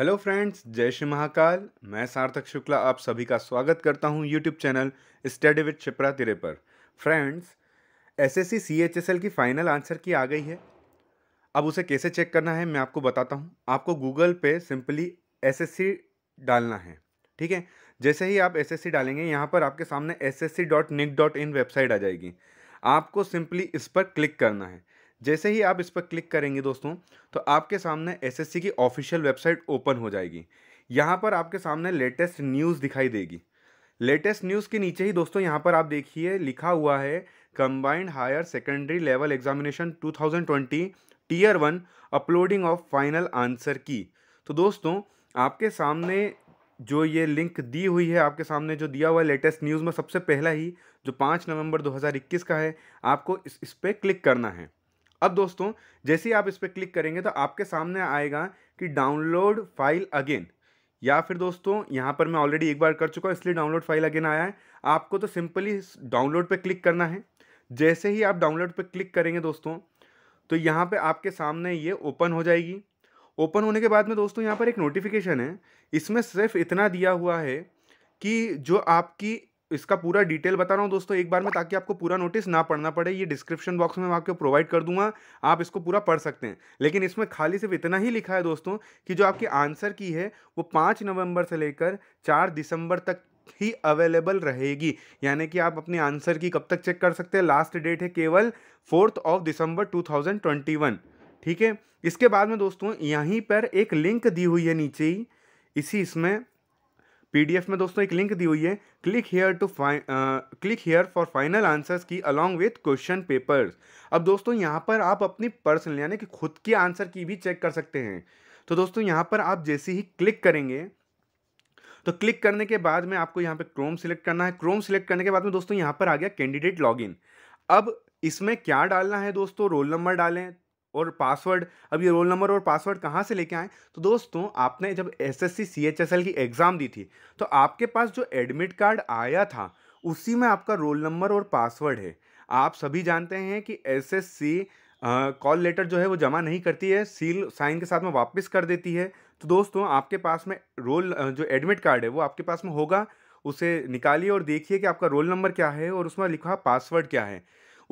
hello friends जय श्री महाकाल मैं सार्थक शुक्ला आप सभी का स्वागत करता हूं यूट्यूब चैनल स्टडी विद छिप्रा तिरे पर फ्रेंड्स एसएससी सीएचएसएल की फ़ाइनल आंसर की आ गई है अब उसे कैसे चेक करना है मैं आपको बताता हूं आपको गूगल पे सिंपली एसएससी डालना है ठीक है जैसे ही आप एस डालेंगे यहाँ पर आपके सामने एस वेबसाइट आ जाएगी आपको सिंपली इस पर क्लिक करना है जैसे ही आप इस पर क्लिक करेंगे दोस्तों तो आपके सामने एसएससी की ऑफिशियल वेबसाइट ओपन हो जाएगी यहाँ पर आपके सामने लेटेस्ट न्यूज़ दिखाई देगी लेटेस्ट न्यूज़ के नीचे ही दोस्तों यहाँ पर आप देखिए लिखा हुआ है combined higher secondary level examination 2020 tier one uploading of final answer key तो दोस्तों आपके सामने जो ये लिंक दी हुई है आपके सामने जो दिया हुआ है लेटेस्ट न्यूज़ में सबसे पहला ही जो पाँच नवंबर 2021 का है आपको इस इस पर क्लिक करना है अब दोस्तों जैसे ही आप इस पर क्लिक करेंगे तो आपके सामने आएगा कि डाउनलोड फाइल अगेन या फिर दोस्तों यहाँ पर मैं ऑलरेडी एक बार कर चुका हूँ इसलिए डाउनलोड फाइल अगेन आया है आपको तो सिंपली डाउनलोड पर क्लिक करना है जैसे ही आप डाउनलोड पर क्लिक करेंगे दोस्तों तो यहाँ पे आपके सामने ये ओपन हो जाएगी ओपन होने के बाद में दोस्तों यहाँ पर एक नोटिफिकेशन है इसमें सिर्फ इतना दिया हुआ है कि जो आपकी इसका पूरा डिटेल बता रहा हूँ दोस्तों एक बार में ताकि आपको पूरा नोटिस ना पढ़ना पड़े ये डिस्क्रिप्शन बॉक्स में मैं आपको प्रोवाइड कर दूंगा आप इसको पूरा पढ़ सकते हैं लेकिन इसमें खाली सिर्फ इतना ही लिखा है दोस्तों कि जो आपकी आंसर की है वो पाँच नवंबर से लेकर चार दिसंबर तक ही अवेलेबल रहेगी यानी कि आप अपने आंसर की कब तक चेक कर सकते हैं लास्ट डेट है केवल फोर्थ ऑफ दिसंबर टू ठीक है इसके बाद में दोस्तों यहीं पर एक लिंक दी हुई है नीचे ही इसी इसमें पीडीएफ में दोस्तों एक लिंक दी हुई है click here to find click here for final answers key along with question papers अब दोस्तों यहाँ पर आप अपनी पर्सनल यानी कि खुद के आंसर की भी चेक कर सकते हैं तो दोस्तों यहाँ पर आप जैसे ही क्लिक करेंगे तो क्लिक करने के बाद में आपको यहाँ पे क्रोम सिलेक्ट करना है क्रोम सिलेक्ट करने के बाद में दोस्तों यहाँ पर आ गया कैंडिडेट लॉगिन अब इसमें क्या डालना है दोस्तों रोल नंबर डालें और पासवर्ड अब ये रोल नंबर और पासवर्ड कहाँ से लेके आए तो दोस्तों आपने जब एस एस की एग्ज़ाम दी थी तो आपके पास जो एडमिट कार्ड आया था उसी में आपका रोल नंबर और पासवर्ड है आप सभी जानते हैं कि एस एस कॉल लेटर जो है वो जमा नहीं करती है सील साइन के साथ में वापस कर देती है तो दोस्तों आपके पास में रोल जो एडमिट कार्ड है वो आपके पास में होगा उसे निकालिए और देखिए कि आपका रोल नंबर क्या है और उसमें लिखा पासवर्ड क्या है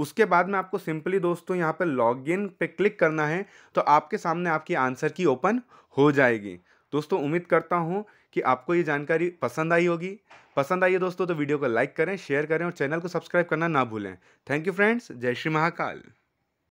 उसके बाद में आपको सिंपली दोस्तों यहाँ पर लॉग इन पर क्लिक करना है तो आपके सामने आपकी आंसर की ओपन हो जाएगी दोस्तों उम्मीद करता हूँ कि आपको ये जानकारी पसंद आई होगी पसंद आई है दोस्तों तो वीडियो को लाइक करें शेयर करें और चैनल को सब्सक्राइब करना ना भूलें थैंक यू फ्रेंड्स जय श्री महाकाल